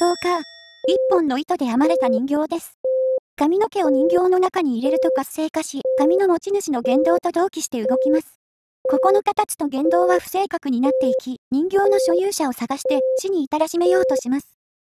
トーカー。一本の糸で編まれた人形です。髪の毛を人形の中に入れると活性化し、髪の持ち主の言動と同期して動きます。ここの形と言動は不正確になっていき、人形の所有者を探して死に至らしめようとします。